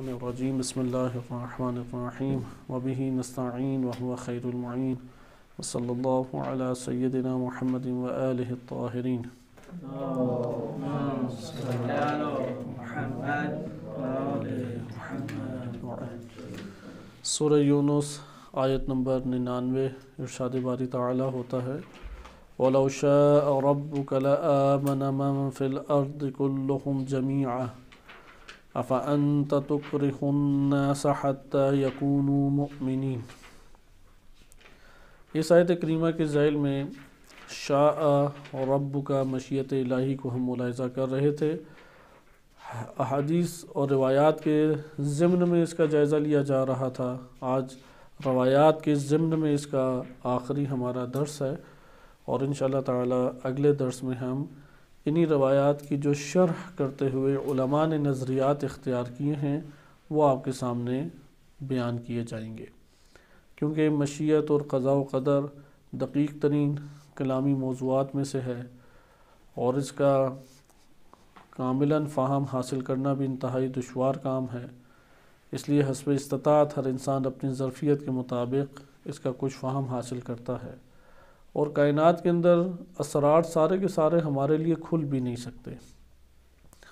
रजीम बसमीम वबी नस्तान वह ख़ैरमैन वसल सैदना महमद यूनुस आयत नंबर निन्यानवे इरशाद बारी ताली होता है वलाशा रब कला मन फिल अर्द कुल्लुम जमीआ अफ़अंत तुक्रहन्नासहत यकून ममिन इस आयत करीमा के जैल में शाह और रब का मशीत इलाही को हम मुलायजा कर रहे थे अदीस और रवायात के ज़मन में इसका जायज़ा लिया जा रहा था आज रवायात के ज़मन में इसका आखिरी हमारा दर्स है और इन शाह तगले दर्स में हम इन्हीं रवायात की जो शरह करते हुए उलमा ने नज़रियात इख्तियार किए हैं वो आपके सामने बयान किए जाएंगे क्योंकि मशीत और कज़ा कदर दकीक तरीन कलामी मौजूद में से है और इसका कामिला फ़ाहम हासिल करना भी इंतहाई दुशवार काम है इसलिए हसब इस्तात हर इंसान अपनी जरफ़ियत के मुताबिक इसका कुछ फ़ाहम हासिल करता है और कायनात के अंदर असरार सारे के सारे हमारे लिए खुल भी नहीं सकते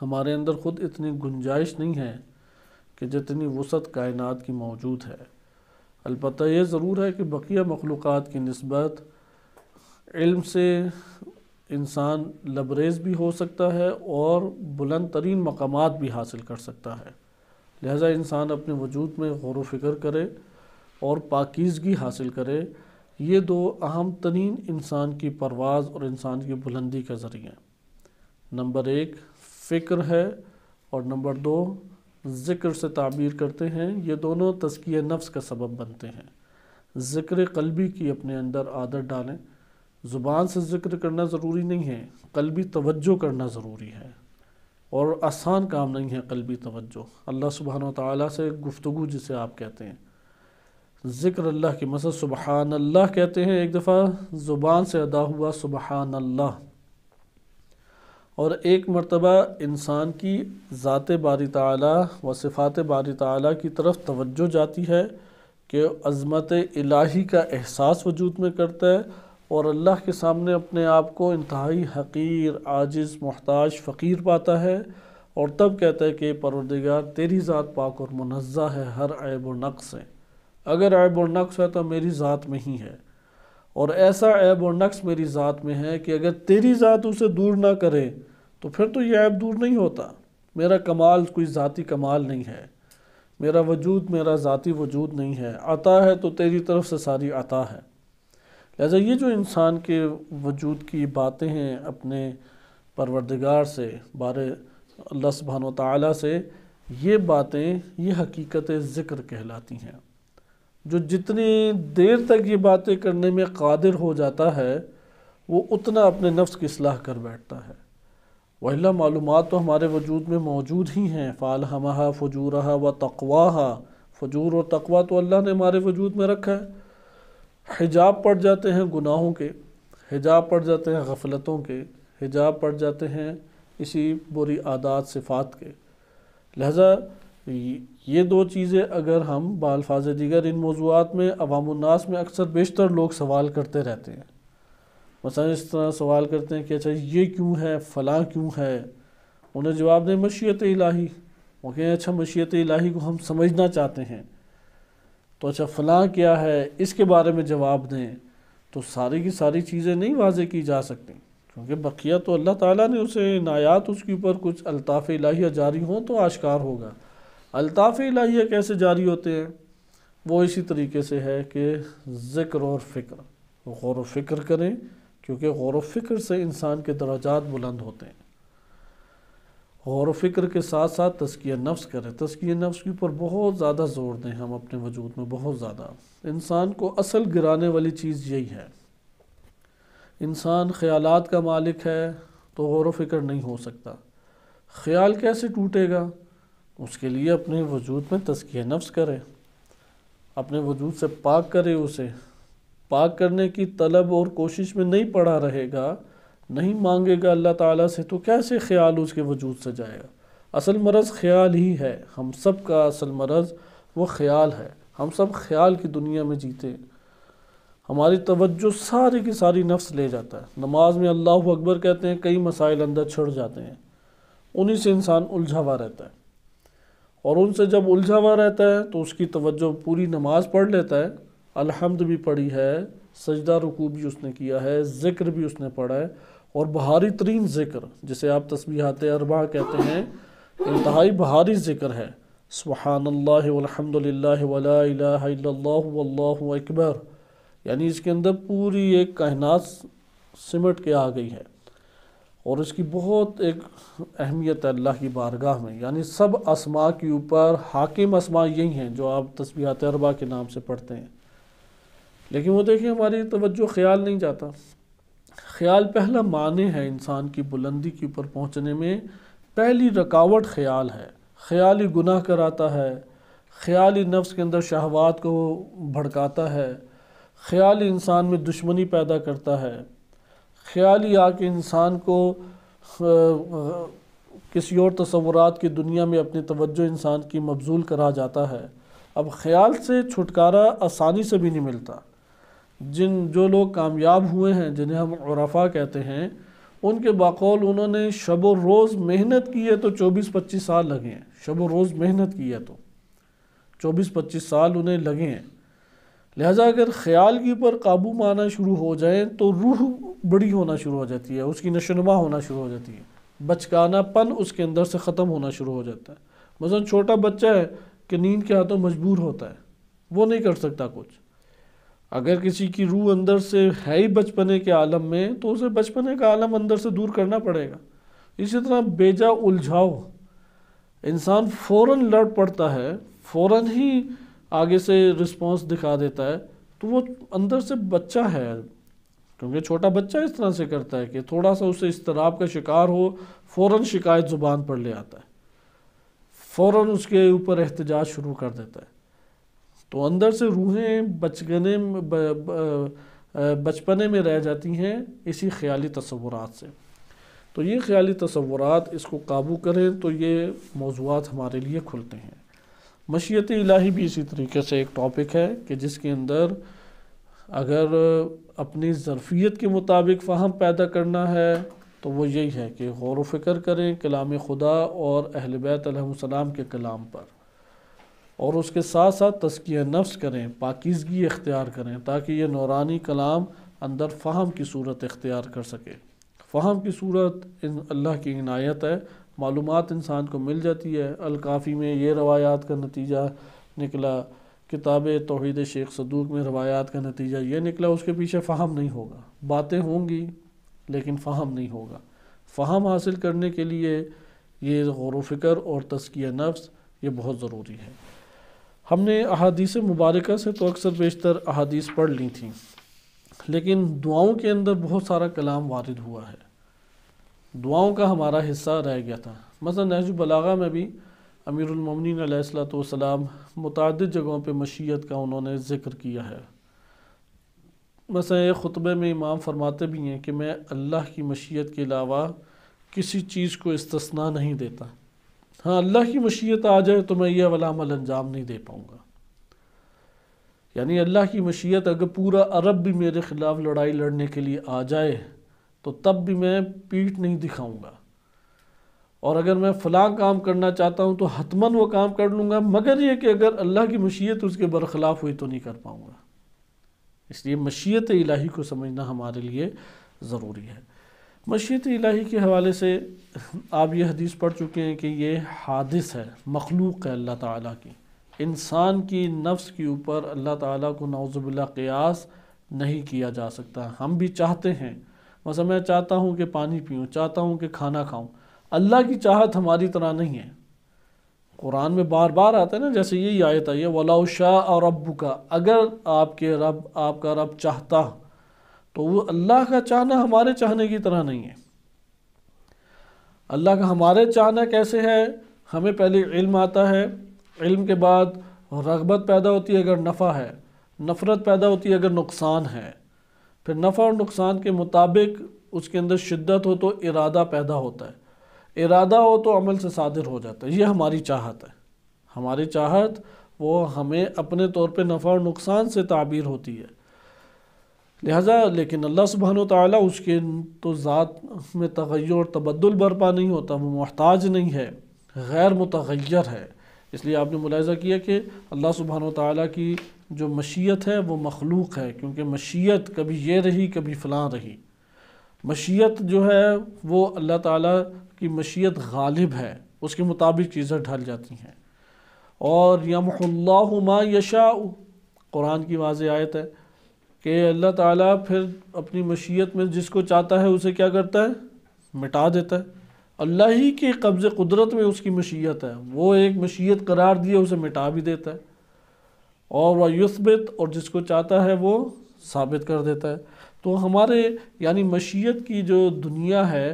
हमारे अंदर ख़ुद इतनी गुंजाइश नहीं है कि जितनी वसत कायनात की मौजूद है अलबत् ये ज़रूर है कि बकिया मखलूक़ की नस्बत इल्म से इंसान लबरेज भी हो सकता है और बुलंद तरीन मकाम भी हासिल कर सकता है लिहाजा इंसान अपने वजूद में गौर व फिक्र करे और पाकिजगी हासिल करे ये दो अहम तरीन इंसान की परवाज़ और इंसान की बुलंदी का ज़रिए नंबर एक फ़िक्र है और नंबर दो ज़िक्र से ताबीर करते हैं ये दोनों तस्किय नफ्स का सबब बनते हैं ज़िक्र कलबी की अपने अंदर आदत डालें ज़ुबान से ज़िक्र करना ज़रूरी नहीं है कलबी तवज्जो करना ज़रूरी है और आसान काम नहीं है कलबी तवज्जो अल्लाह सुबहान ताली से जिसे आप कहते हैं ज़िक्र अल्लाह की मसल सुबहान अल्लाह कहते हैं एक दफ़ा ज़ुबान से अदा हुआ सुबहान अल्लाह और एक मरतबा इंसान की ज़ात बारी ताली व सिफ़ात बारी ताली की तरफ तवज्जो जाती है कि अज़मत इलाही का एहसास वजूद में करता है और अल्लाह के सामने अपने आप को इंतहाई हकीर आजिज़ मोहताज फ़कीर पाता है और तब कहता है कि परवरदिगार तेरी ज़ात पाक और मुनज़ा है हर ऐब व नक़ से अगर ऐब और नक्स है तो मेरी ज़ात में ही है और ऐसा ऐब और नक्स मेरी ज़ात में है कि अगर तेरी ज़ात उसे दूर ना करे तो फिर तो यह ऐब दूर नहीं होता मेरा कमाल कोई ज़ाती कमाल नहीं है मेरा वजूद मेरा ज़ाती वजूद नहीं है आता है तो तेरी तरफ से सारी आता है लिहाजा ये जो इंसान के वजूद की बातें हैं अपने परवरदिगार से बार अल्लाह सुबहान ताली से ये बातें ये हकीकत ज़िक्र कहलाती हैं जो जितनी देर तक ये बातें करने में कादिर हो जाता है वो उतना अपने नफ्स की सलाह कर बैठता है वहला मालूम तो हमारे वजूद में मौजूद ही हैं फ़ाल हम फजूर व तकवा फजूर और तकवा तो अल्लाह ने हमारे वजूद में रखा है हिजाब पड़ जाते हैं गुनाहों के हिजाब पड़ जाते हैं गफलतों के हिजाब पड़ जाते हैं इसी बुरी आदात सिफात के लहजा ये दो चीज़ें अगर हम बालफाज दीगर इन मौजूद में अवामनास में अक्सर बेशतर लोग सवाल करते रहते हैं मसा इस तरह सवाल करते हैं कि अच्छा ये क्यों है फ़लाँ क्यों है उन्हें जवाब दें मशीत इलाही वो कहें अच्छा मशीत इलाही को हम समझना चाहते हैं तो अच्छा फ़लाँ क्या है इसके बारे में जवाब दें तो सारी की सारी चीज़ें नहीं वाजे की जा सकती क्योंकि बकिया तो अल्लाह ताली ने उसे नायात उसके ऊपर कुछ अलताफ़ इलाही जारी हों तो आश्कार होगा अलताफ़ इलाहिया कैसे जारी होते हैं वो इसी तरीके से है कि ज़िक्र और फ़िक्र गौर व फ़िक्र करें क्योंकि गौर व फ़िक्र से इंसान के दराजात बुलंद होते हैं गौर व फ़िक्र के साथ साथ तस्किया नफ्स करें तस्किया नफ्स के ऊपर बहुत ज़्यादा ज़ोर दें हम अपने वजूद में बहुत ज़्यादा इंसान को असल गिराने वाली चीज़ यही है इंसान ख्यालात का मालिक है तो गौर व फ़िक्र नहीं हो सकता ख्याल कैसे टूटेगा उसके लिए अपने वजूद में तस्किया नफ्स करें अपने वजूद से पाक करें उसे पाक करने की तलब और कोशिश में नहीं पड़ा रहेगा नहीं मांगेगा अल्लाह ताला से तो कैसे ख्याल उसके वजूद से जाएगा असल मरज़ ख्याल ही है हम सब का असल मरज़ वो ख्याल है हम सब ख्याल की दुनिया में जीते हमारी तवज्जो सारी की सारी नफ्स ले जाता है नमाज में अल्लाह अकबर कहते हैं कई मसाइल अंदर छोड़ जाते हैं उन्हीं से इंसान उलझा हुआ रहता है और उनसे जब उलझा हुआ रहता है तो उसकी तवज्जो पूरी नमाज पढ़ लेता है अलहमद भी पढ़ी है सजदा रुकू भी उसने किया है ज़िक्र भी उसने पढ़ा है और बहारी तरीन ज़िक्र जिसे आप तस्बीहात अरबा कहते हैं इंतहाई बहारी ज़िक्र है सुबहानल्लाहमदिल्लाह अकबर यानी इसके अंदर पूरी एक कायनात सिमट के आ गई है और इसकी बहुत एक अहमियत है अल्लाह की बारगाह में यानी सब आसमा के ऊपर हाकिम आसमा यही हैं जो आप तस्बीहात अरबा के नाम से पढ़ते हैं लेकिन वो देखिए हमारी तवज्जो ख्याल नहीं जाता ख्याल पहला माने है इंसान की बुलंदी के ऊपर पहुंचने में पहली रकावट ख्याल है ख्याल ही गुनाह कराता है ख्याल ही नफ्स के अंदर शहवात को भड़काता है ख्याल इंसान में दुश्मनी पैदा करता है ख्याल ही आके इंसान को किसी और तस्वुरात की दुनिया में अपनी तवज्जो इंसान की मबजूल करा जाता है अब ख्याल से छुटकारा आसानी से भी नहीं मिलता जिन जो लोग कामयाब हुए हैं जिन्हें हम उरफा कहते हैं उनके बाकौल उन्होंने शब रोज़ मेहनत की है तो 24-25 साल लगे हैं शब रोज़ मेहनत की है तो 24-25 साल उन्हें लगे हैं लिहाजा अगर ख्याल के ऊपर काबू में आना शुरू हो जाए तो रूह बड़ी होना शुरू हो जाती है उसकी नशोनमा होना शुरू हो जाती है बचकानापन उसके अंदर से ख़त्म होना शुरू हो जाता है मसलन छोटा बच्चा है कि नींद के हाथों मजबूर होता है वो नहीं कर सकता कुछ अगर किसी की रूह अंदर से है ही बचपने के आलम में तो उसे बचपने का आलम अंदर से दूर करना पड़ेगा इसी तरह बेजा उलझाओ इंसान फ़ौर लड़ पड़ता है फ़ौर ही आगे से रिस्पॉन्स दिखा देता है तो वो अंदर से बच्चा है क्योंकि छोटा बच्चा इस तरह से करता है कि थोड़ा सा उसे इसतराब का शिकार हो फ़ौर शिकायत ज़ुबान पर ले आता है फ़ौर उसके ऊपर एहतजाज शुरू कर देता है तो अंदर से रूहें बचगने बचपने में रह जाती हैं इसी ख्याली तस्वुरात से तो ये ख्याली तस्वूर इसको काबू करें तो ये मौजूद हमारे लिए खुलते हैं मशीत इलाही भी इसी तरीके से एक टॉपिक है कि जिसके अंदर अगर अपनी ज़रफ़ीत के मुताबिक फाहम पैदा करना है तो वो यही है कि गौर व फिक्र करें कलाम खुदा और अहल बैतम के कलाम पर और उसके साथ साथ तस्किया नफ्स करें पाकिजगी इख्तियार करें ताकि ये नौरानी कलाम अंदर फाहम की सूरत इख्तियार कर सके फाहम की सूरत इन अल्लाह की इनायत है मालूम इंसान को मिल जाती है अलकाफ़ी में ये रवायात का नतीजा निकला किताब तोहद शेख सदूक में रवायात का नतीजा ये निकला उसके पीछे फ़ाहम नहीं होगा बातें होंगी लेकिन फ़ाहम नहीं होगा फ़ाहम हासिल करने के लिए ये गौर फ़िक्र और तस्किया नफ्स ये बहुत ज़रूरी है हमने अहादीस मुबारक से तो अक्सर बेशतर अहादीस पढ़ ली थी लेकिन दुआओं के अंदर बहुत सारा कलाम वारद हुआ है दुआओं का हमारा हिस्सा रह गया था मसा नहज बलागा में भी अमीरमिन मुतद जगहों पर मशीयत का उन्होंने ज़िक्र किया है एक ख़ुतबे में इमाम फरमाते भी हैं कि मैं अल्लाह की मशीयत के अलावा किसी चीज़ को इस्तना नहीं देता हाँ अल्लाह की मशीयत आ जाए तो मैं यह वाला अमल अंजाम नहीं दे पाऊँगा यानी अल्लाह की मशीयत अगर पूरा अरब भी मेरे ख़िलाफ़ लड़ाई लड़ने के लिए आ जाए तो तब भी मैं पीठ नहीं दिखाऊंगा और अगर मैं फ़लाँ काम करना चाहता हूँ तो हतमन वो काम कर लूँगा मगर ये कि अगर अल्लाह की मशीयत उसके बरखिलाफ़ हुई तो नहीं कर पाऊँगा इसलिए मशीयत इलाही को समझना हमारे लिए ज़रूरी है मशीत इलाही के हवाले से आप ये हदीस पढ़ चुके हैं कि ये हादिस है मखलूक है अल्लाह ताला की इंसान की नफ्स के ऊपर अल्लाह ताला को नाउज़बिल्ला क़यास नहीं किया जा सकता हम भी चाहते हैं मसला मैं चाहता हूँ कि पानी पीऊँ चाहता हूँ कि खाना खाऊँ अल्लाह की चाहत हमारी तरह नहीं है कुरान में बार बार आता है ना जैसे यही आयत आई है शाह और रब्बू का अगर आपके रब आपका रब चाहता तो वो अल्लाह का चाहना हमारे चाहने की तरह नहीं है अल्लाह का हमारे चाहना कैसे है हमें पहले इल्म आता है इल्म के बाद रगबत पैदा होती है अगर नफ़ा है नफ़रत पैदा होती है अगर नुकसान है फिर नफ़ा और नुकसान के मुताबिक उसके अंदर शिद्दत हो तो इरादा पैदा होता है इरादा हो तो अमल से सादिर हो जाता है ये हमारी चाहत है हमारी चाहत वो हमें अपने तौर पे नफ़ा और नुकसान से ताबीर होती है लिहाजा लेकिन अल्लाह सुबहान ताली उसके तो ज़ात में तगैर और तबदल बरपा नहीं होता वो मोहताज नहीं है गैर मतगैर है इसलिए आपने मुलायजा किया कि अल्लाह सुबहान ताली की जो मशीयत है वो मखलूक है क्योंकि मशीयत कभी ये रही कभी फ़लाँ रही मशीयत जो है वो अल्लाह ताला की मशीयत गालिब है उसके मुताबिक चीज़ें ढल जाती हैं और यमल्ला यशा कुरान की वाज आयत है कि अल्लाह ताला फिर अपनी मशीयत में जिसको चाहता है उसे क्या करता है मिटा देता है अल्लाह ही के कब्ज़ कुदरत में उसकी मशीयत है वो एक मशीयत करार दिए उसे मिटा भी देता है और वह युस्बित और जिसको चाहता है वो साबित कर देता है तो हमारे यानी मशीयत की जो दुनिया है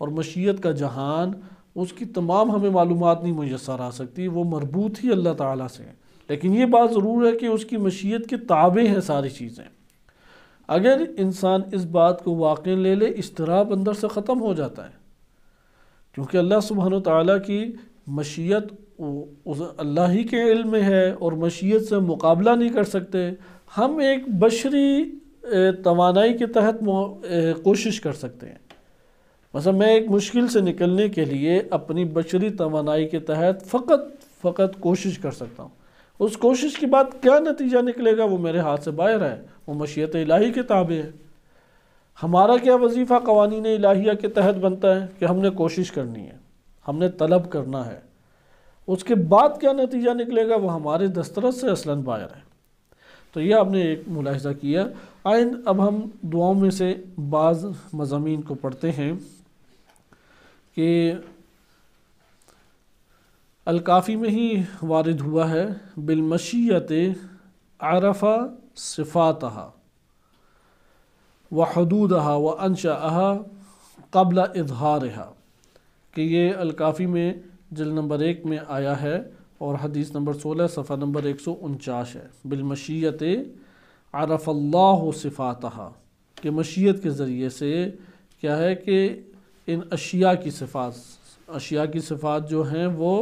और मशीयत का जहान उसकी तमाम हमें मालूम नहीं मैसर आ सकती वो मरबूत ही अल्लाह ताला से है लेकिन ये बात ज़रूर है कि उसकी मशीयत के ताबे हैं सारी चीज़ें अगर इंसान इस बात को वाक़ ले ले इसतराब अंदर से ख़त्म हो जाता है क्योंकि अल्लाह सुबहान ताली की मशीयत उस अल्लाह ही के इल्म में है और मशीयत से मुकाबला नहीं कर सकते हम एक बशरी तोानाई के तहत कोशिश कर सकते हैं मतलब मैं एक मुश्किल से निकलने के लिए अपनी बशरी तोानाई के तहत फ़कत फ़कत कोशिश कर सकता हूँ उस कोशिश के बाद क्या नतीजा निकलेगा वो मेरे हाथ से बाहर है वो मशीत इलाही के ताबे है हमारा क्या वजीफ़ा कवानी इलाहिया के तहत बनता है कि हमने कोशिश करनी है हमने तलब करना है उसके बाद क्या नतीजा निकलेगा वह हमारे दस्तरस से असलन बाहर है तो यह आपने एक मुलाहजा किया आइन अब हम दुआओं में से बाज़ मजामी को पढ़ते हैं कि अलकाफ़ी में ही वारद हुआ है बिलमशियत आरफ़ा सिफ़ात व हदूदहा व अनशा कबला इजहार कि ये अलकाफ़ी में जल नंबर एक में आया है और हदीस नंबर सोलह सफ़ा नंबर एक सौ उनचास है बिलमशीत आरफ़ल्ला सिफ़ात के मशीत के ज़रिए से क्या है कि इन अशिया की सिफ़ात अशिया की सिफ़ात जो हैं वो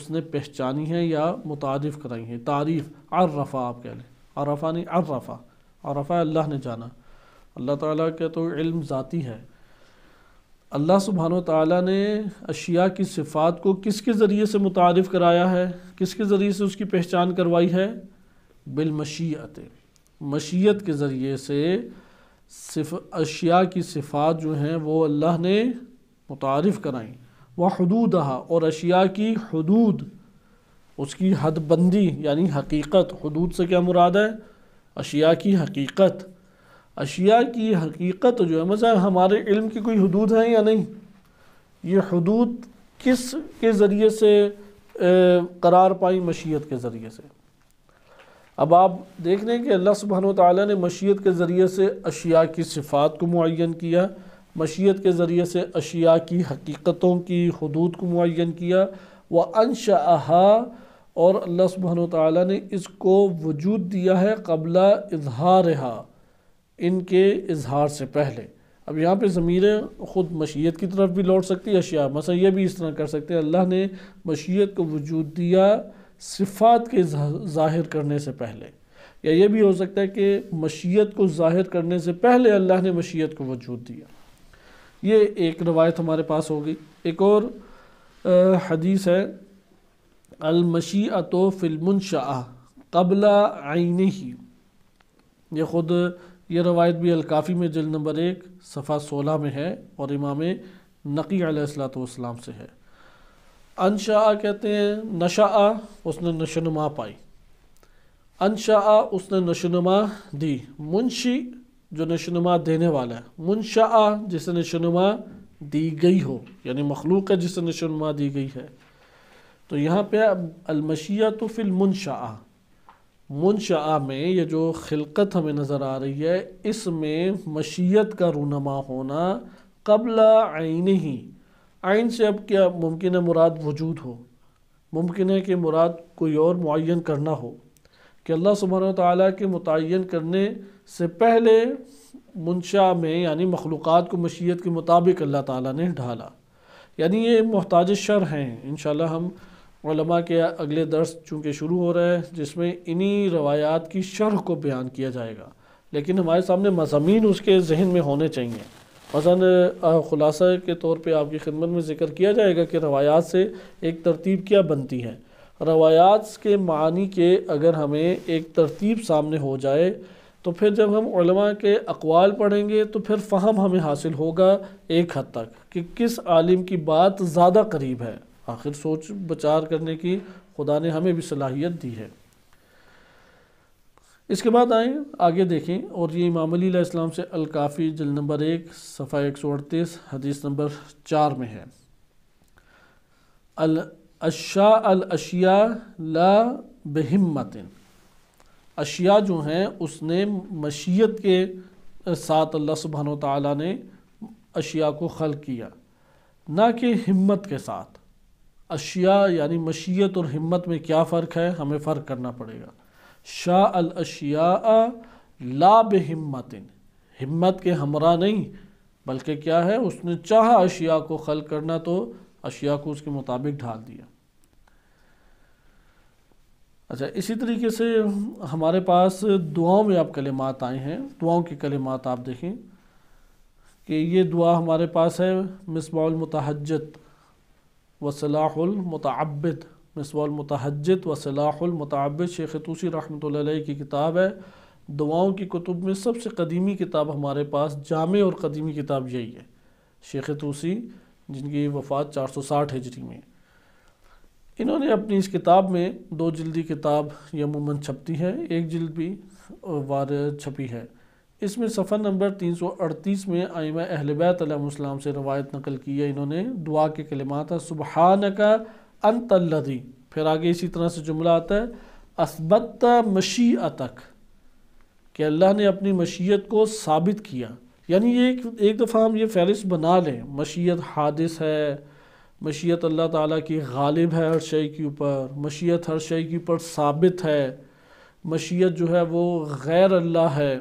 उसने पहचानी हैं या मुतारफ़ कराई हैं तारीफ़ अर्रफ़ा आप कह लें अरफ़ा नहीं अर्रफ़ा अरफ़ा अल्लाह ने जाना अल्लाह ताली का तो इल्म ज़ाती है अल्लाह सुबहान ताली ने अशिया की सिफ़ात को किसके ज़रिए से मुतारफ़ कराया है किसके ज़रिए से उसकी पहचान करवाई है बिलमशीत मशीत के ज़रिए से सिफ अशिया की सिफ़ात जो हैं वो अल्लाह ने मुतारफ़ कराई वह हदूद और अशिया की हदूद उसकी हदबंदी यानी हकीकत हदूद से क्या मुराद है अशिया की हकीकत अशिया की हकीकत जो है मतलब हमारे इल्म की कोई हदूद है या नहीं ये हदूद किस के ज़रिए से करार पाई मशीयत के ज़रिए से अब आप देख रहे हैं कि अल्लाह सुबहान ताली ने मशीत के ज़रिए से अशिया की सिफ़ात को मुन किया मशीत के ज़रिए से अशिया की हकीकतों की हदूद को मुन किया व अनशहा और अल्लाह सुबहान ताली ने इसको वजूद दिया है कबला इजहार इनके इजहार से पहले अब यहाँ पे ज़मीरें ख़ुद मशीत की तरफ भी लौट सकती है अशिया मसैया भी इस तरह कर सकते हैं अल्लाह ने मशीत को वजूद दिया सिफ़ात के ज़ाहिर करने से पहले या ये भी हो सकता है कि मशीत को ज़ाहिर करने से पहले अल्लाह ने मशीत को वजूद दिया ये एक रवायत हमारे पास हो गई एक और हदीस है तो फिल्मशाह कबला आइन ही ये ख़ुद ये रवायत भी अलकाफ़ी में जल नंबर एक सफ़ा सोलह में है और इमाम नकी सलाम से है अनशा कहते हैं नशा उसने नशोनुमा पाई अनशा उसने नशोनुमा दी मुंशी जो नशोनुमा देने वाला है मुंशा जिसे नशोनुमा दी गई हो यानी मखलूक है जिसे नशोनुमा दी गई है तो यहाँ पे अलमशिया तो फिल मुनशा मुनशा में ये जो खिलकत हमें नज़र आ रही है इसमें मशीत का रूनमा होना कबल आइन ही आइन से अब क्या मुमकिन है मुराद वजूद हो मुमकिन है कि मुराद कोई और मुन करना हो कि अल्लाह सुबहान ताली के मुतन करने से पहले मुनशा में यानी मखलूक़ को मशीत के मुताबिक अल्लाह ताली ने ढाला यानी ये मोहताज शर हैं इन हम के अगले दर्स चूँकि शुरू हो रहा है जिसमें इन्हीं रवायात की शरह को बयान किया जाएगा लेकिन हमारे सामने मजामी उसके जहन में होने चाहिए मसन ख़ुलासा के तौर पर आपकी खिदमत में ज़िक्र किया जाएगा कि रवायात से एक तरतीब क्या बनती है रवायात के मानी के अगर हमें एक तरतीब सामने हो जाए तो फिर जब हम के अकवाल पढ़ेंगे तो फिर फ़हम हमें हासिल होगा एक हद तक कि किस आलिम की बात ज़्यादा करीब है आखिर सोच विचार करने की खुदा ने हमें भी सलाहियत दी है इसके बाद आए आगे देखें और ये इमाम इस्लाम से अलकाफ़ी जल नंबर एक सफ़ा एक सौ अड़तीस हदीस नंबर चार में है अल अशा अल अशिया ला बहमतिन अशिया जो हैं उसने मशीत के साथ अल्लाह सुबहान तशिया को खल किया ना कि हिम्मत के साथ अशिया यानी मशीयत और हिम्मत में क्या फ़र्क है हमें फ़र्क करना पड़ेगा शाह अल अशिया ला बमतिन हिम्मत के हमरा नहीं बल्कि क्या है उसने चाहा अशिया को खल करना तो अशिया को उसके मुताबिक ढाल दिया अच्छा इसी तरीके से हमारे पास दुआओं में आप कलिमात आए हैं दुआओं के कलिमात आप देखें कि ये दुआ हमारे पास है मिसबाउल मुतहजत वसलामतबद मिसवालमतहजत वसलामतबद शेख तूसी रहमत की किताब है दुआओं की कुतुब में सबसे कदीमी किताब हमारे पास जाम और कदीमी किताब यही है शेख तूसी जिनकी वफ़ात 460 हिजरी में इन्होंने अपनी इस किताब में दो जल्दी किताब यमूमन छपती है एक जल्द भी वार छपी है इसमें सफ़र नंबर तीन सौ अड़तीस में आयम अहलबैतम से रवायत नकल की है इन्होंने दुआ के था सुबहान का अनतल्लदी फिर आगे इसी तरह से जुमला आता है असबत मशी अतक कि अल्लाह ने अपनी मशीत को साबित किया यानी ये एक, एक दफ़ा हम ये फहरिस्त बना लें मशीत हादिस है मशीत अल्लाह ताली की गालिब है हर शे के ऊपर मशीत हर शे के ऊपर साबित है मशीयत जो है वो गैर अल्लाह है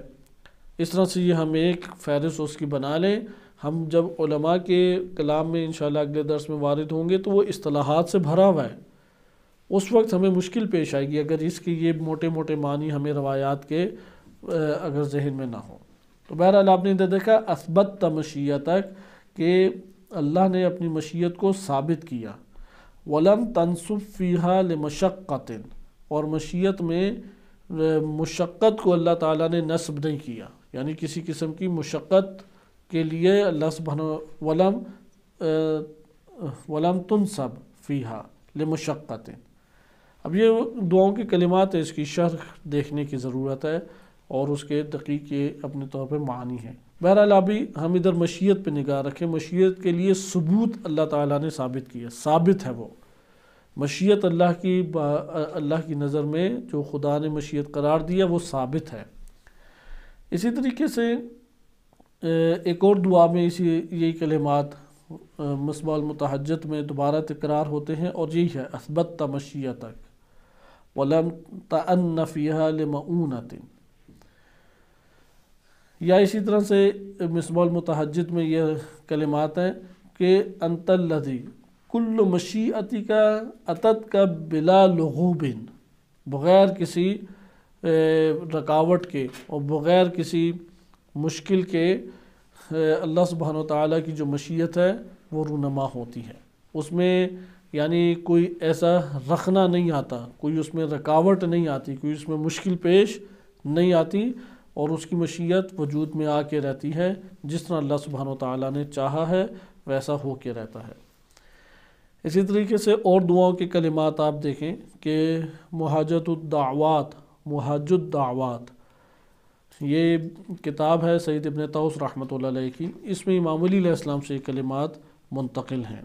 इस तरह से ये हम एक फहरिस्त उसकी बना लें हम जब उलमा के कलाम में इन अगले दर्स में वारद होंगे तो वो असलाहत से भरा हुआ है उस वक्त हमें मुश्किल पेश आएगी अगर इसके ये मोटे मोटे मानी हमें रवायात के अगर जहन में ना हो तो बहरहाल आपने इधर देखा असबत तमशिया तक कि अल्लाह ने अपनी मशीत को साबित किया वलम तनसुब फ़ीहा लमशक्तिन और मशीत में मशक्क़त को अल्लाह ताला ने नस्ब नहीं किया यानी किसी किस्म की मशक्क़त के लिए अल्लाह सुबहान वलम वलम तुन सब फ़ीहा ले लमशक्क़त अब ये दुआओं के कलिमात है इसकी शर्ख देखने की ज़रूरत है और उसके तकी के अपने तौर पर मानी है बहरहाल अभी हम इधर मशीत पर निगाह रखें मशीत के लिए सबूत अल्लाह ताला ने साबित किया साबित है वो मशीत अल्लाह की अल्लाह की नज़र में जो खुदा ने मशीत करार दिया वो साबित है इसी तरीके से एक और दुआ में इसी यही कलेमात मसबाल मतहजत में दोबारा तकरार होते हैं और यही है असबत तमशिया तक वलम तनफ़िया या इसी तरह से मिसबाल मतहजत में यह कलमात हैं कि अंतलदी कुल मशीअती का अतत का बिला लगूबिन बग़ैर किसी रकावट के और बग़ैर किसी मुश्किल के अल्लाह सुबहान ताली की जो मशीयत है वो रूनमा होती है उसमें यानी कोई ऐसा रखना नहीं आता कोई उसमें रकावट नहीं आती कोई उसमें मुश्किल पेश नहीं आती और उसकी मशीयत वजूद में आके रहती है जिस तरह अल्लाह सुबहान ताली ने चाहा है वैसा हो के रहता है इसी तरीके से और दुआओं के कलिमात आप देखें कि महाजत दावात महजुद्दावात ये किताब है सैद इबन तौस रहमत की इसमें इमाम से कलिमात मुंतकिल हैं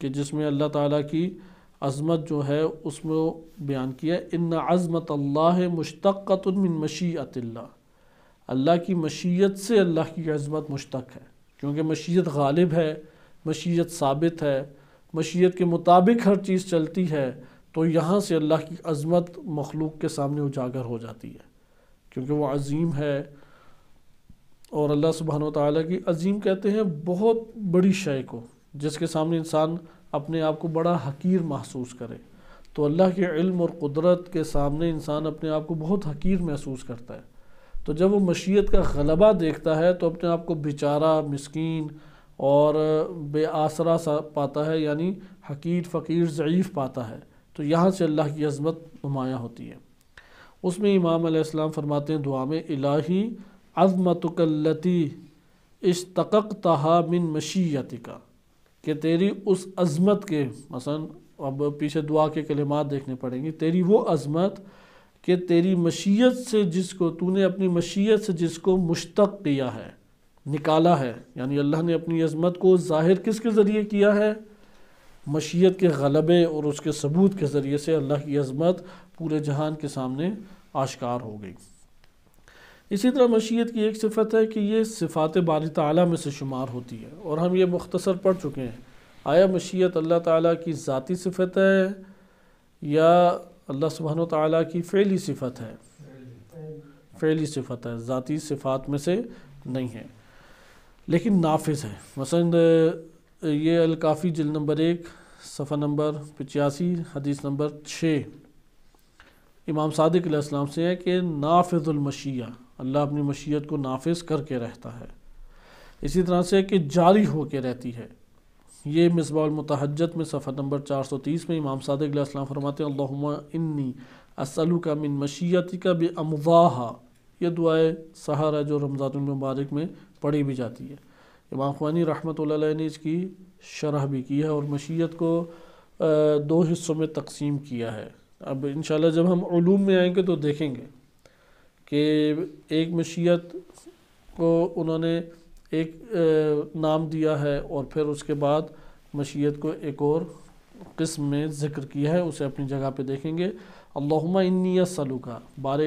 कि जिसमें अल्लाह ताला की अज़मत जो है उसमें बयान किया इन अज़मत अल्लाह मुश्तक़तमिन मशीत अल्लाह की मशीयत से अल्लाह की अज़मत मुश्तक है क्योंकि मशीयत गालिब है मशीयत साबित है मशीयत के मुताबिक हर चीज़ चलती है तो यहाँ से अल्लाह की अज़मत मखलूक के सामने उजागर हो जाती है क्योंकि वह अज़ीम है और अल्लाह सुबहान ताली की अज़ीम कहते हैं बहुत बड़ी शय को जिसके सामने इंसान अपने आप को बड़ा हकीर महसूस करे तो अल्लाह के इल्म और कुदरत के सामने इंसान अपने आप को बहुत हकीर महसूस करता है तो जब वो मशीयत का गलबा देखता है तो अपने आप को बेचारा मस्किन और बेआसरा सा पाता है यानी हकीर फ़कीर ज़ीफ़ पाता है तो यहाँ से अल्लाह की अजमत नुमायाँ होती है उसमें इमाम आसमाम फरमाते हैं दुआ में इलाही अजमतकल्लती इश्तक तहा मिन मशीयति का कि तेरी उस अजमत के मसन अब पीछे दुआ के कलिमात देखने पड़ेंगे तेरी वो अजमत कि तेरी मशीयत से जिसको तूने अपनी मशीयत से जिसको मुश्तक किया है निकाला है यानी अल्लाह ने अपनी अजमत को ज़ाहिर किसके ज़रिए किया है मशीत के गलबे और उसके सबूत के ज़रिए से अल्लाह की अजमत पूरे जहान के सामने आश्कार हो गई इसी तरह मशीत की एक सिफत है कि ये सिफ़ात बारी ताली में से शुमार होती है और हम ये मुख्तसर पढ़ चुके हैं आया मशीत अल्लाह ताली की ज़ाती सिफत है या अल्लाह सुबहन ताली की फ़ैली सिफत है फ़ैली सिफत है ज़ाती सिफात में से नहीं है लेकिन नाफिज है मसंद ये अलकाफ़ी जिल नंबर एक सफ़ा नंबर पचासी हदीस नंबर छः इमाम सादिक से है कि नाफिज़ुलमशिया अल्लाह अपनी मशीत को नाफिज करके रहता है इसी तरह से कि जारी के रहती है ये मिसबालमतहजत में सफ़र नंबर चार सौ तीस में इमाम सादिक फरमाते हैं असलू का मिन मशीयती का भी अमवाहा यह दुआ सहारा जो रमज़ान मुबारक में पढ़ी भी जाती है इमाम ख़वानी रहमत ने इसकी शरह भी की है और मशीयत को दो हिस्सों में तकसीम किया है अब इन जब हम ूम में आएंगे तो देखेंगे कि एक मशीयत को उन्होंने एक नाम दिया है और फिर उसके बाद मशीयत को एक और किस्म में ज़िक्र किया है उसे अपनी जगह पे देखेंगे अल्लामा इन्नी सलू का बार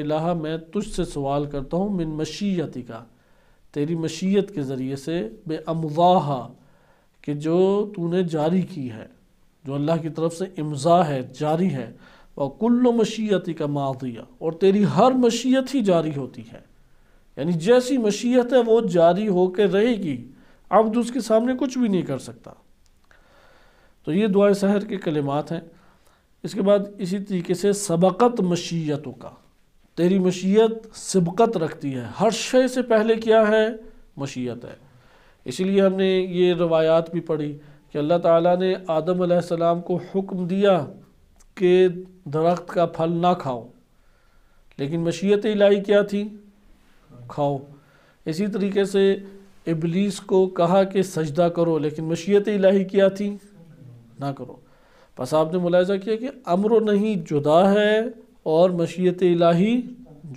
मैं तुझसे सवाल करता हूँ मिन मशीयती का तेरी मशीयत के ज़रिए से बेअमवाहा कि जो तूने जारी की है जो अल्लाह की तरफ से इम्ज़ा है जारी है वह कुल्ल मशीयती का मादिया और तेरी हर मशीयत ही जारी होती है यानी जैसी मशीयत है वो जारी होकर रहेगी अब उसके सामने कुछ भी नहीं कर सकता तो ये दुआ सहर के कलिमात हैं इसके बाद इसी तरीके से सबकत मशीयतों का तेरी मशीयत सबकत रखती है हर शय से पहले क्या है मशीयत है इसीलिए हमने ये रवायात भी पढ़ी कि अल्लाह ताला ने आदम सलाम को हुक्म दिया कि दरख्त का फल ना खाओ लेकिन मशीयत इलाही क्या थी खाओ इसी तरीके से इबलीस को कहा कि सजदा करो लेकिन मशीयत इलाही क्या थी ना करो बस आपने मुलायजा किया कि अमर नहीं जुदा है और मशीत इलाही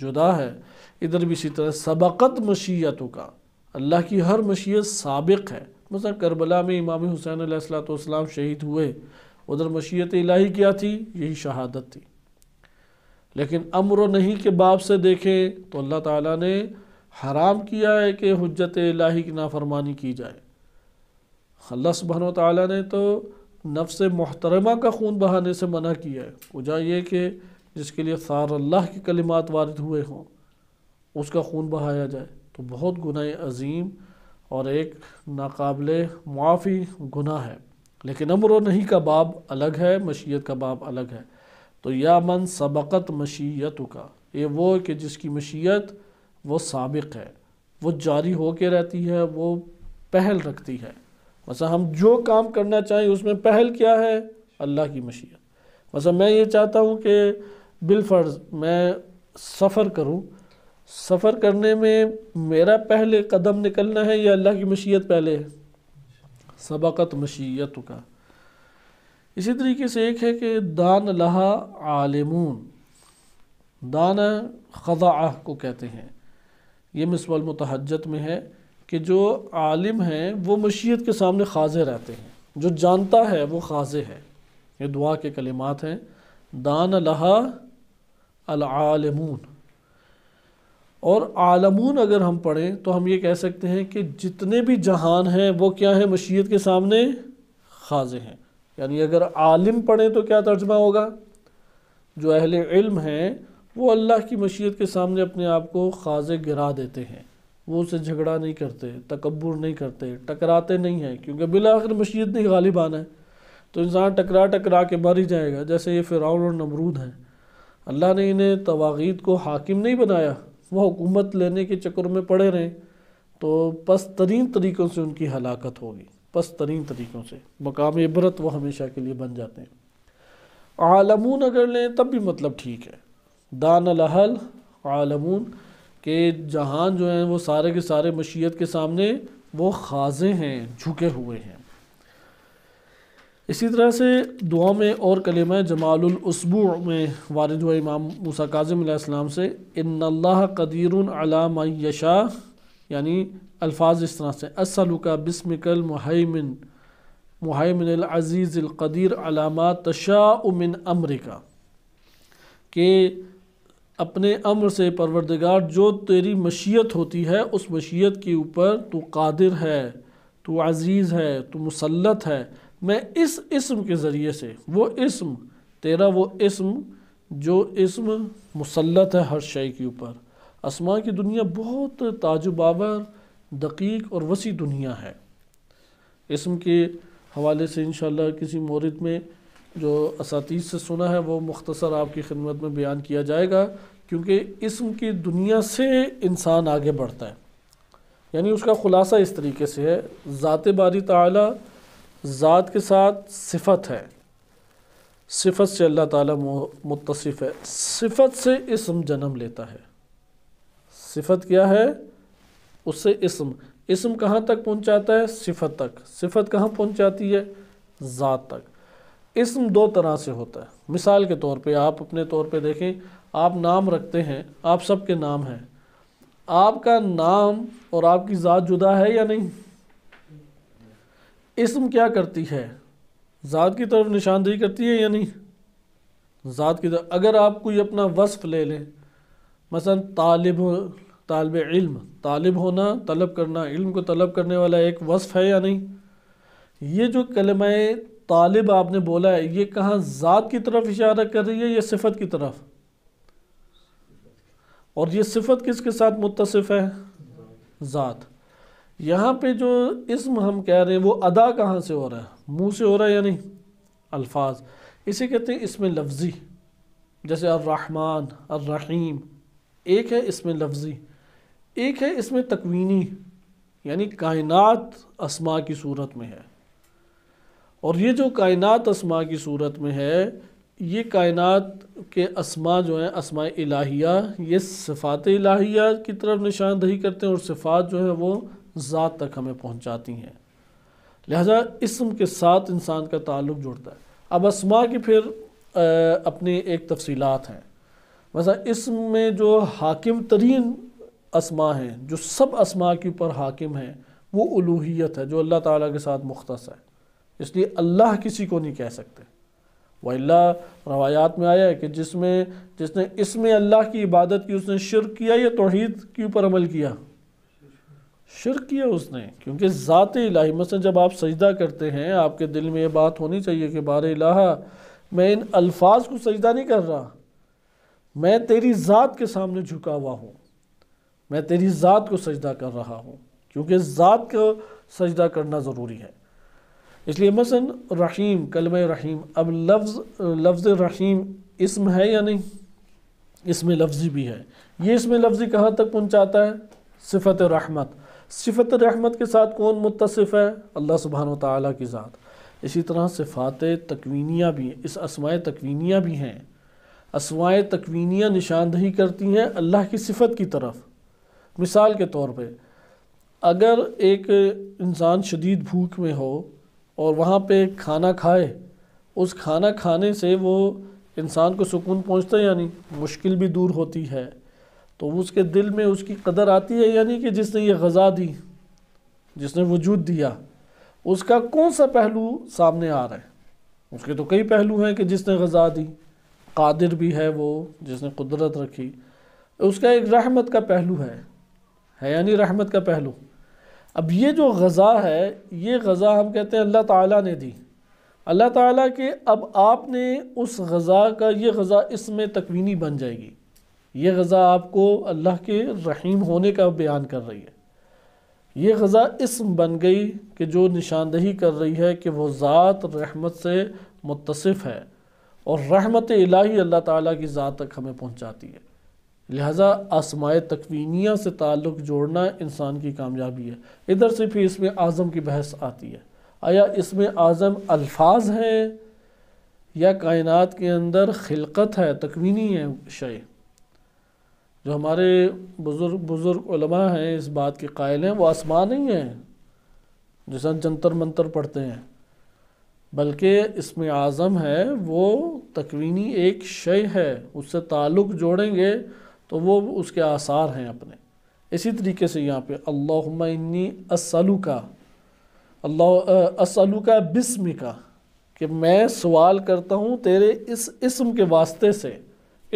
जुदा है इधर भी इसी तरह सबक़त मशीतों का अल्लाह की हर मशीत सबक है मतलब करबला में इमाम हुसैन असलातम शहीद हुए उधर मशीत इलाही क्या थी यही शहादत थी लेकिन अमर नहीं के बाप से देखें तो अल्लाह ताला ने हराम किया है कि हजत इलाही की नाफरमानी की जाए अल्लाह सुबहन ताली ने तो नफ्स मोहतरमा का खून बहाने से मना किया है वजह यह कि जिसके लिए सार अल्लाह के कलिमात वारद हुए हों उसका खून बहाया जाए तो बहुत गुनाह अजीम और एक नाकबिल माफ़ी गुनाह है लेकिन अमर और नहीं का बाब अलग है मशीयत का बाब अलग है तो या मन सबकत मशीयत का ये वो कि जिसकी मशीयत वो सबक है वो जारी हो के रहती है वो पहल रखती है मसा हम जो काम करना चाहें उसमें पहल क्या है अल्लाह की मशीयत मसा मैं ये चाहता हूँ कि बिलफर्ज मैं सफ़र करूँ सफ़र करने में मेरा पहले कदम निकलना है या अल्लाह की मशीयत पहले है सबकत मशीयत का इसी तरीके से एक है कि दान लहा आलिमून दान ख़ज़ा को कहते हैं ये मिसवल मतहजत में है कि जो आलिम हैं वो मशीयत के सामने खाजे रहते हैं जो जानता है वो खाजे है ये दुआ के कलिमात हैं दान लहा अलमून और आलमून अगर हम पढ़ें तो हम ये कह सकते हैं कि जितने भी जहान हैं वो क्या है मशीत के सामने खाजे हैं यानी अगर आलिम पढ़ें तो क्या तर्जमा होगा जो अहल इल्म हैं वो अल्लाह की मशीत के सामने अपने आप को खाजे गिरा देते हैं वो उसे झगड़ा नहीं करते तकबर नहीं करते टकराते नहीं हैं क्योंकि बिलाखिर मशीत नहीं गालिबान है तो इंसान टकरा टकरा के मर ही जाएगा जैसे ये फिराउन और नमरूद हैं अल्लाह ने इन्हें तवागीत को हाकिम नहीं बनाया वह हुकूमत लेने के चक्कर में पड़े रहें तो पस तरीन तरीक़ों से उनकी हलाकत होगी पस तरीन तरीक़ों से मकाम इबरत वह हमेशा के लिए बन जाते हैं आलमून अगर लें तब भी मतलब ठीक है दान अलहल आलमून के जहान जो हैं वो सारे के सारे मशीत के सामने वो खाजे हैं झुके हुए हैं इसी तरह से दुआ में और कलम जमालसबू में वारद हुआ इमाम मूसा काजम से इन्ल्ला कदीर अलामयशा यानी अल्फाज इस तरह से असलुका बिस्मिकल मुहैमिन मुहैमिन अज़ीज़िलक़दीर अलामा उमिन अमरिका के अपने अम्र से परवरदगार जो तेरी मशीयत होती है उस मशीयत के ऊपर तो कादिर है तो अज़ीज़ है तो मुसलत है मैं इस इसम के ज़रिए से वो इसम तेरा वो इसम जो इसम मुसलत है हर शय के ऊपर आसमां की दुनिया बहुत ताजुबावर दकीक और वसी दुनिया है इसम के हवाले से इन किसी मोरद में जो असातीस से सुना है वो मुख्तसर आपकी खिदमत में बयान किया जाएगा क्योंकि इसम की दुनिया से इंसान आगे बढ़ता है यानी उसका ख़ुलासा इस तरीके से है ज़ात बारी ताली ज़ात के साथ सिफत है सिफत से अल्लाह ताला मुतसिफ़ है सिफत से इसम जन्म लेता है सिफत क्या है उससे इसम इसम कहाँ तक पहुँचाता है सिफत तक सिफत कहाँ पहुँचाती है ज़ात तक इसम दो तरह से होता है मिसाल के तौर पे आप अपने तौर पे देखें आप नाम रखते हैं आप सबके नाम हैं आपका नाम और आपकी ज़ात जुदा है या नहीं इसम क्या करती है ज़ात की तरफ निशानदेही करती है या नहीं ज़ात की तरफ अगर आप कोई अपना वसफ़ ले लें मसलन तालिब तालब इल्म तालिब होना तलब करना इल्म को तलब करने वाला एक वसफ़ है या नहीं ये जो कलमाए तालिब आपने बोला है ये कहाँ ज़ात की तरफ इशारा कर रही है या सिफत की तरफ और ये सिफत किसके साथ मुतसफ़ है ज़ात यहाँ पे जो इसम हम कह रहे हैं वो अदा कहाँ से हो रहा है मुँह से हो रहा है या नहीं अल्फाज इसे कहते हैं इसमें लफ्ज़ी जैसे अर्रहमान अर्रहीम एक है इसमें लफ्ज़ी एक है इसमें तकवीनी यानी कायनात असमा की सूरत में है और ये जो कायनात असमा की सूरत में है ये कायनात के असमा जो हैं असमा इलाहिया ये सिफ़ात इलाहिया की तरफ निशानदही करते हैं और सिफ़ात जो है वो ज़ात तक हमें पहुँचाती हैं लिहाजा इसम के साथ इंसान का ताल्लुक जुड़ता है अब असमा की फिर आ, अपनी एक तफसीलात हैं वैसा इसम में जो हाकिम तरीन असमा हैं जो सब असमा के ऊपर हाकिम हैं वो उलूहियत है जो अल्लाह ताला के साथ मुख्तस है इसलिए अल्लाह किसी को नहीं कह सकते वल्ला रवायात में आया है कि जिसमें जिसने इसमें अल्लाह की इबादत की उसने शिर किया या तोहद के ऊपर अमल किया शिर किया उसने क्योंकि ज़ात इलाही मसलन जब आप सजदा करते हैं आपके दिल में ये बात होनी चाहिए कि बार इलाहा मैं इन अल्फाज को सजदा नहीं कर रहा मैं तेरी ज़ात के सामने झुका हुआ हूँ मैं तेरी ज़ात को सजदा कर रहा हूँ क्योंकि ज़ात को सजदा करना ज़रूरी है इसलिए मसन रहीम कलम रहीम अब लफ्ज़ लफ्ज़ रहीम इसम है या नहीं इसमें लफ्ज़ी भी है ये इसमें लफ्ज़ी कहाँ तक पहुँचाता है सिफत रहमत सिफत रहमत के साथ कौन मुतसफ़ है अल्लाह सुबहान ताली की ज़ात इसी तरह सिफात तकवीनिया भी इस असमाय तकवीनिया भी हैं असमाय तकवीनिया निशानदही करती हैं अल्लाह की सिफत की तरफ मिसाल के तौर पर अगर एक इंसान शदीद भूख में हो और वहाँ पर खाना खाए उस खाना खाने से वो इंसान को सुकून पहुँचता है यानी मुश्किल भी दूर होती है तो उसके दिल में उसकी कदर आती है यानी कि जिसने ये गज़ा दी जिसने वजूद दिया उसका कौन सा पहलू सामने आ रहा है उसके तो कई पहलू हैं कि जिसने गज़ा दी कादिर भी है वो जिसने कुदरत रखी उसका एक रहमत का पहलू है है यानी रहमत का पहलू अब ये जो गज़ा है ये गज़ा हम कहते हैं अल्लाह ताला ने दी अल्लाह ताला के अब आपने उस गज़ा का ये गज़ा इसमें तकवीनी बन जाएगी ये गज़ा आपको अल्लाह के रहीम होने का बयान कर रही है ये गज़ा इसम बन गई कि जो निशानदही कर रही है कि वो ज़ात रहमत से मुतसफ़ है और रहमत इलाही अल्लाह ताला की ज़ात तक हमें पहुंचाती है लिहाजा आसमाय तकवीनिया से ताल्लुक़ जोड़ना इंसान की कामयाबी है इधर से फिर इसमें आज़म की बहस आती है आया इसमें आज़म अल्फाज हैं या कायनात के अंदर खिलकत है तकवीनी है शय जो हमारे बुज़ुर्ग बुज़ुर्ग हैं इस बात के कायल हैं वो आसमान नहीं हैं जिस जंतर मंतर पढ़ते हैं बल्कि इसमें आज़म है वो तकवीनी एक शय है उससे ताल्लुक़ जोड़ेंगे तो वो उसके आसार हैं अपने इसी तरीके से यहाँ पे अल्लाहनी असलू का अल्लाह असलू का बिस्म का कि मैं सवाल करता हूँ तेरे इस इसम के वास्ते से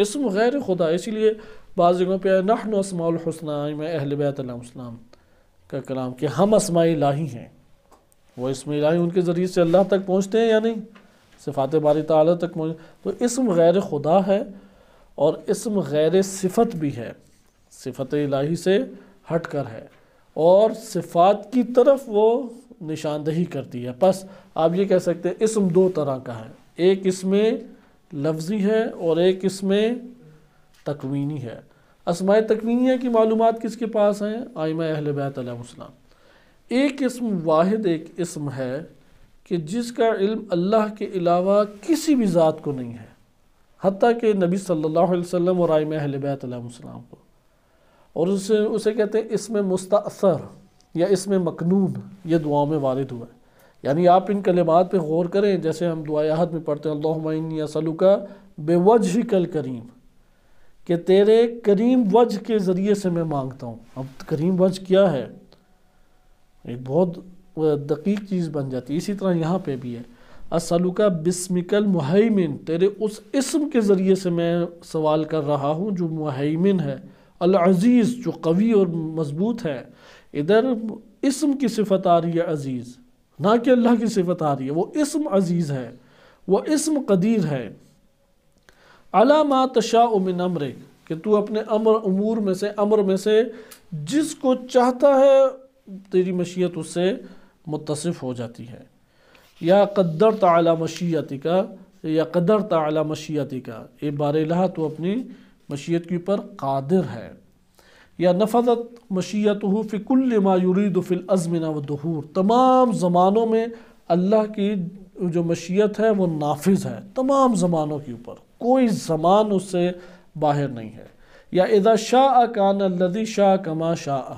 इसम गैर खुदा इसीलिए बाज़ जगहों पर नाहन असमालहसना अहल बैतम का कलाम कि हम असमा लाही हैं वह इसम लाही उनके ज़रिए से अल्लाह तक पहुँचते हैं या नहीं सिफात बारी तला तक पहुँच तो इसम गैर खुदा है और इसम गैर सिफत भी है सिफत लाही से हट कर है और सिफात की तरफ वो निशानदही करती है बस आप ये कह सकते हैं इसम दो तरह का है एक इसमें लफ्ज़ी है और एक इसमें तकवीनी है असमाय तकवीनिया की मालूम किसके पास हैं आयम अहल बैतम एक इसम वाहिद एक इसम है कि जिसका इल्म अल्लाह के अलावा किसी भी ज़ात को नहीं है हती कि नबी सल्लल्लाहु अलैहि वसल्लम और आयम अहल बैतम को और उसे उसे कहते हैं इसमें मुस्तर या इसमें मकनून ये दुआ में वारद हुआ है यानी आप इन कलमात पर गौर करें जैसे हम दुआयाहत में पढ़ते हैं अल्लाहमिन सलू का बेवजह कल करीम कि तेरे करीम वज के ज़रिए से मैं मांगता हूँ अब करीम वज क्या है एक बहुत दकीक चीज़ बन जाती है इसी तरह यहाँ पे भी है असलुका बिस्मिकल मुहैमिन तेरे उस इसम के ज़रिए से मैं सवाल कर रहा हूँ जो मुहैमिन है अलज़ीज़ जो कवी और मज़बूत है इधर इसम की सिफत आ रही है अज़ीज़ ना कि अल्लाह की सिफत आ रही है वो इसम अज़ीज़ है वह इसम कदीर है अलामा तशा उमिन अमरे कि तू अपने अमर उमूर में से अमर में से जिसको चाहता है तेरी मशीयत उससे मुतसफ़ हो जाती है या कदर तला मशीयती का या कदर तला मशीयती का ये बार तो अपनी मशीयत के ऊपर कादिर है या नफरत मशीयत हो फ़िकुल मायूरीद फ़िल अज़मिना व दहूर तमाम ज़मानों में अल्लाह की जो मशीयत है वो नाफिज है तमाम ज़मानों के ऊपर कोई जमान उससे बाहर नहीं है या इदा शाह कान लदी शाह कमा शाह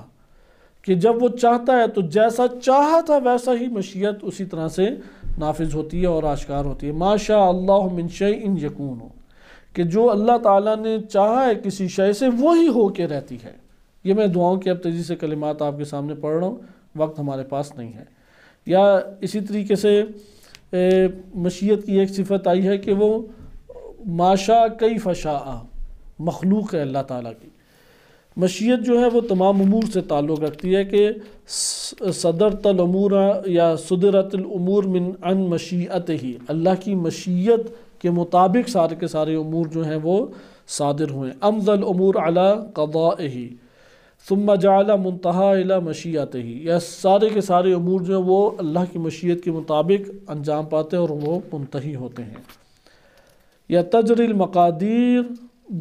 कि जब वो चाहता है तो जैसा चाह था वैसा ही मशीयत उसी तरह से नाफिज होती है और आश्कार होती है माशा अल्लाह मिनशे इन यकून हो कि जो अल्लाह ताला ने चाहा है किसी शय से वो ही हो के रहती है ये मैं दुआओं के अब तेज़ी से कलिमात आपके सामने पढ़ रहा हूँ वक्त हमारे पास नहीं है या इसी तरीके से मशीयत की एक सिफत आई है कि वो माशा कई फशा मखलूक है अल्लाह ताला की मशीत जो है वो तमाम अमूर से ताल्लुक़ रखती है कि सदर तलमूर या सदरतलमूर मिन अन मशीत ही अल्लाह की मशीत के मुताबिक सारे के सारे अमूर जो हैं वो सादिर हुए अमजलमूर अला कदा ही सुम्मा जाला मुंतहा मशीत ही यह सारे के सारे अमूर जो हैं वो अल्लाह की मशीत के मुताबिक अंजाम पाते हैं और वो मुंतही होते हैं या तजरिल मकादीर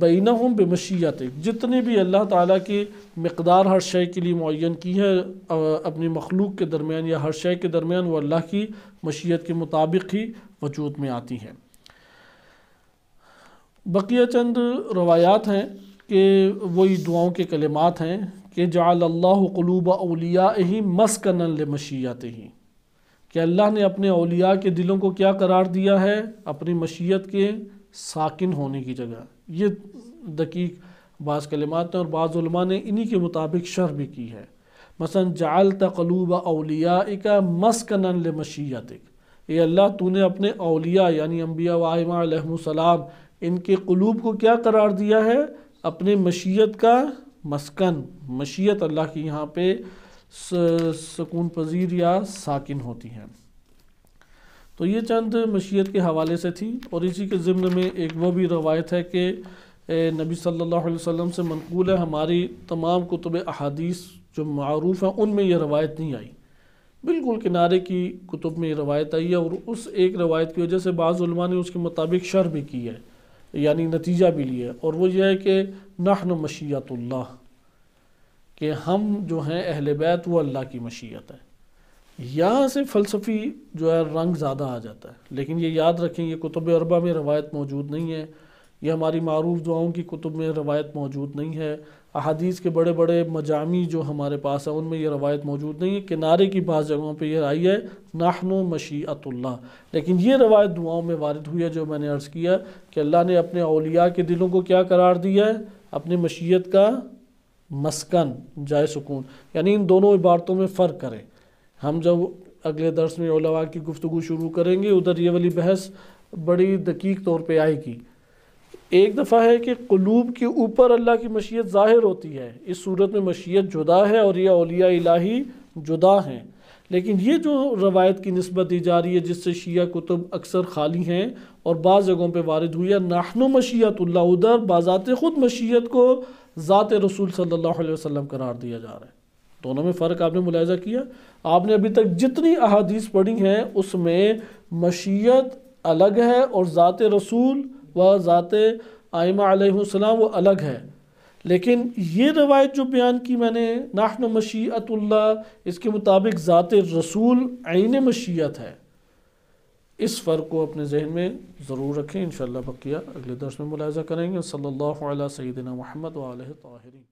बैन हम बेमशियात जितनी भी अल्लाह ताला की मकदार हर शय के लिए मुन की है अपनी मखलूक के दरमियान या हर शय के दरमियान वो अल्लाह की मशीत के मुताबिक ही वजूद में आती हैं बकिया चंद रवायात हैं कि वही दुआओं के कलमात हैं कि जालल्लाकलूब अलिया ही मस्कन मशीत ही कि अल्लाह ने अपने अलिया के दिलों को क्या करार दिया है अपनी मशीत के साकिन होने की जगह ये दकीक बाज़ कलिमात हैं और बाज़ा ने इन्हीं के मुताबिक शर भी की है मसन जाल तकलूब अलिया का मस्कन एक ये अल्लाह तूने अपने अलिया यानी अम्बिया वाहमासलाम इनके कलूब को क्या करार दिया है अपने मशीत का मस्कन मशीत अल्लाह की यहाँ पे सकून पजीर या साकिन होती है तो ये चंद मशीत के हवाले से थी और इसी के ज़िम्न में एक वो भी रवायत है कि नबी सल्लल्लाहु अलैहि वसल्लम से मनकूल है हमारी तमाम कुतुब अहादीस जो मरूफ़ हैं उनमें यह रवायत नहीं आई बिल्कुल किनारे की कुतुब में रवायत आई है और उस एक रवायत की वजह से बाज़ा ने उसके मुताबिक शर भी की है यानी नतीजा भी लिया और वो यह है कि नाहन मशीतल्ला के हम जो हैं अहल बैत वो अल्लाह की मशीत है यहाँ से फ़लसफ़ी जो है रंग ज़्यादा आ जाता है लेकिन ये याद रखें ये कुतुब अरबा में रवायत मौजूद नहीं है ये हमारी मरूफ दुआओं की कुतुब में रवायत मौजूद नहीं है अहादीस के बड़े बड़े मजामी जो हमारे पास है उनमें यह रवायत मौजूद नहीं है किनारे की बाज़ जगहों पर यह आई है नाहनो मशीअतुल्ला लेकिन ये रवायत दुआओं में वारद हुई है जो मैंने अर्ज़ किया कि अल्लाह ने अपने अलिया के दिलों को क्या करार दिया है अपनी मशीयत का मस्कन जाय सुकून यानी इन दोनों इबारतों में फ़र्क करें हम जब अगले दर्स में ओलवा की गुफ्तु शुरू करेंगे उधर ये वाली बहस बड़ी दकीक तौर पर आएगी एक दफ़ा है कि कलूब के ऊपर अल्लाह की मशीत ज़ाहिर होती है इस सूरत में मशीत जुदा है और यह अलिया इलाही जुदा हैं लेकिन ये जो रवायत की नस्बत दी जा रही है जिससे शिया कुतुब अक्सर खाली हैं और बाज़ जगहों पर वारद हुई है मशीत उल्ला उधर बाज़ात ख़ुद मशीत को ज़ात रसूल सल्ला वसम करार दिया जा रहा है दोनों में फ़र्क आपने मुलायजा किया आपने अभी तक जितनी अहादीस पढ़ी हैं उसमें मशीत अलग है और ज़ात रसूल व ज़ात आयमा आसमाम वो अलग है लेकिन ये रवायत जो बयान की मैंने नाहन मशीतुल्ला इसके मुताबिक ज़ात रसूल आइन मशीत है इस फ़र्क को अपने जहन में ज़रूर रखें इन बकिया अगले दर्श में मुलायजा करेंगे सल्ला सईदिन महमद वाल ताहरीन